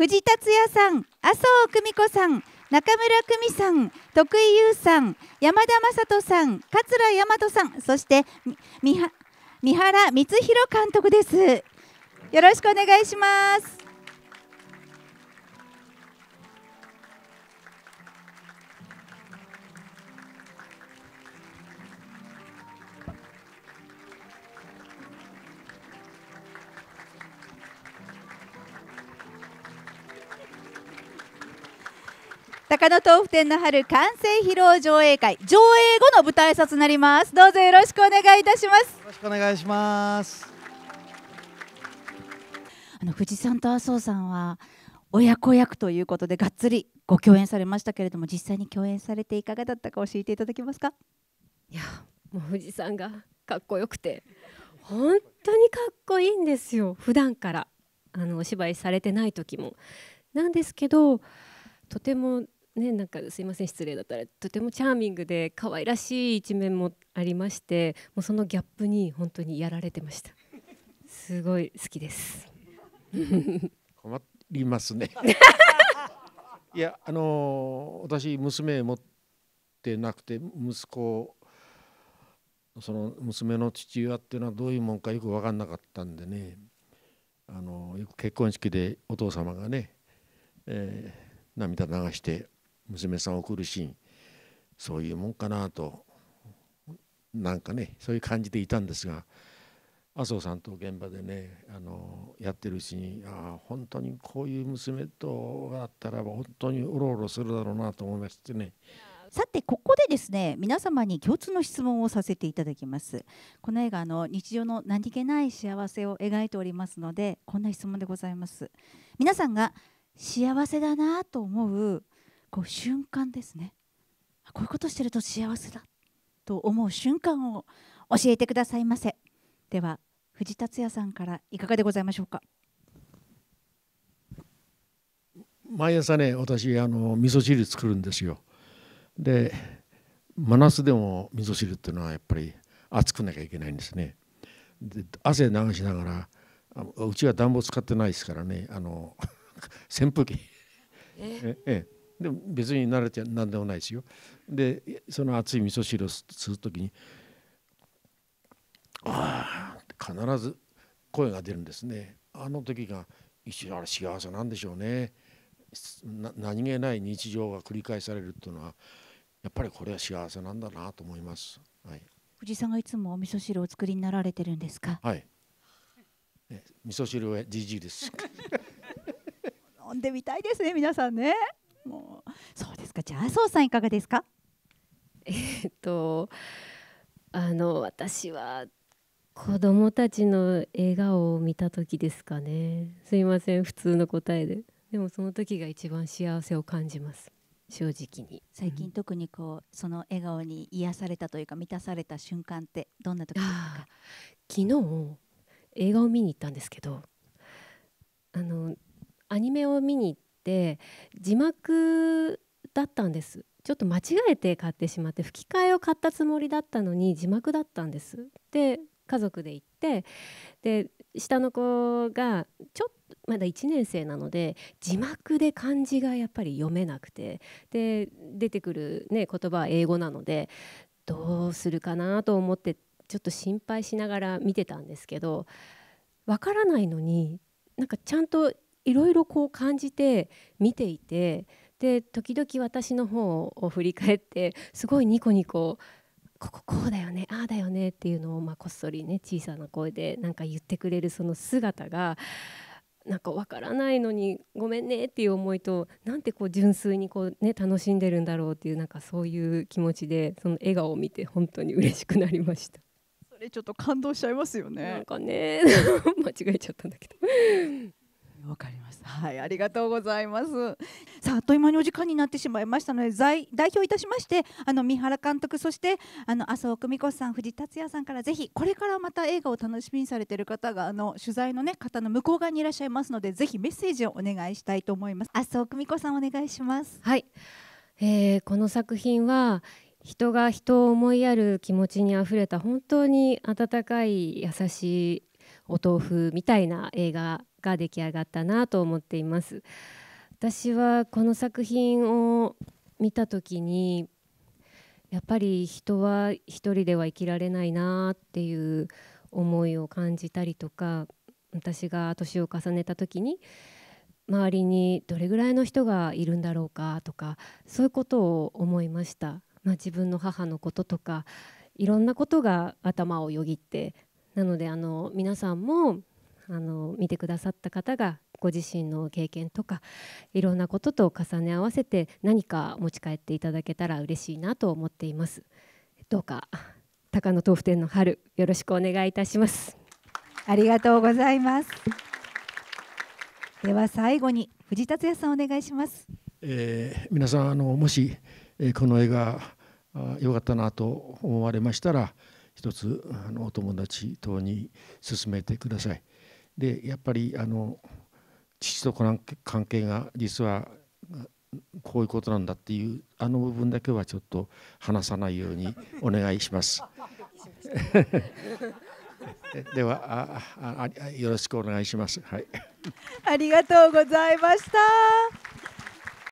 藤達也さん、麻生久美子さん、中村久美さん、徳井優さん、山田雅人さん、桂大和さん、そして三原光弘監督です。よろしくお願いします。中野豆腐店の春完成披露上映会上映後の舞台挨拶になりますどうぞよろしくお願いいたしますよろしくお願いしますあの藤さんと麻生さんは親子役ということでがっつりご共演されましたけれども実際に共演されていかがだったか教えていただけますかいやもう藤さんがかっこよくて本当にかっこいいんですよ普段からあのお芝居されてない時もなんですけどとてもね、なんかすいません失礼だったらとてもチャーミングで可愛らしい一面もありましてもうそのギャップに本当にやられてましたすごい好きです困りますね いやあの私娘持ってなくて息子その娘の父親っていうのはどういうもんかよく分かんなかったんでねあのよく結婚式でお父様がね、えー、涙流して娘さんを送るシーンそういうもんかなとなんかねそういう感じでいたんですが麻生さんと現場でねあのやってるうちにああ本当にこういう娘とあったら本当にうろうろするだろうなと思いましてね。さてここでですね皆様に共通の質問をさせていただきますこの映画の日常の何気ない幸せを描いておりますのでこんな質問でございます皆さんが幸せだなと思うこう瞬間ですねこういうことしてると幸せだと思う瞬間を教えてくださいませでは藤達也さんからいかがでございましょうか毎朝ね私あの味噌汁作るんですよで真夏でも味噌汁っていうのはやっぱり熱くなきゃいけないんですねで汗流しながらうちは暖房使ってないですからねあの 扇風機ええええでも別に慣れて何でもないですよでその熱い味噌汁を吸う時に「ああ」必ず声が出るんですねあの時が一応あれ幸せなんでしょうねな何気ない日常が繰り返されるというのはやっぱりこれは幸せなんだなと思います、はい、藤井さんがいつもお味噌汁を作りになられてるんですかはい味噌汁はジジイです 飲んでみたいですね皆さんねじゃあ麻生さんいかがですかえっとあの私は子供たちの笑顔を見た時ですかねすいません普通の答えででもその時が一番幸せを感じます正直に最近特にこう、うん、その笑顔に癒されたというか満たされた瞬間ってどんな時ですか昨日映画を見に行ったんですけどあのアニメを見に行って字幕だったんですちょっと間違えて買ってしまって吹き替えを買ったつもりだったのに字幕だったんですで家族で行ってで下の子がちょっとまだ1年生なので字幕で漢字がやっぱり読めなくてで出てくる、ね、言葉は英語なのでどうするかなと思ってちょっと心配しながら見てたんですけどわからないのになんかちゃんといろいろこう感じて見ていて。で時々私の方を振り返ってすごいニコニコこここうだよねああだよねっていうのを、まあ、こっそりね小さな声でなんか言ってくれるその姿がなんか分からないのにごめんねっていう思いとなんてこう純粋にこう、ね、楽しんでるんだろうっていうなんかそういう気持ちでその笑顔を見て本当に嬉しくなりました。それちょっと感動しちゃいますよね。なんかね 間違えちゃったんだけどわかりました。はい、ありがとうございます。さあっという間にお時間になってしまいましたので代表いたしましてあの三原監督そしてあの麻生久美子さん藤達也さんからぜひこれからまた映画を楽しみにされている方があの取材の、ね、方の向こう側にいらっしゃいますのでぜひメッセージをお願いしたいと思います麻生久美子さんお願いします。はい、えー、この作品は人が人を思いやる気持ちにあふれた本当に温かい優しいお豆腐みたいな映画が出来上がったなと思っています。私はこの作品を見た時にやっぱり人は一人では生きられないなっていう思いを感じたりとか私が年を重ねた時に周りにどれぐらいの人がいるんだろうかとかそういうことを思いました、まあ、自分の母のこととかいろんなことが頭をよぎってなのであの皆さんもあの見てくださった方がご自身の経験とかいろんなことと重ね合わせて何か持ち帰っていただけたら嬉しいなと思っていますどうか高野豆腐店の春よろしくお願いいたしますありがとうございますでは最後に藤達也さんお願いします、えー、皆さんあのもし、えー、この映画良かったなと思われましたら一つあのお友達等に勧めてください。でやっぱりあの父と子の関係が実はこういうことなんだっていうあの部分だけはちょっと話さないように お願いします。ではああよろしくお願いします。はい。ありがとうございました。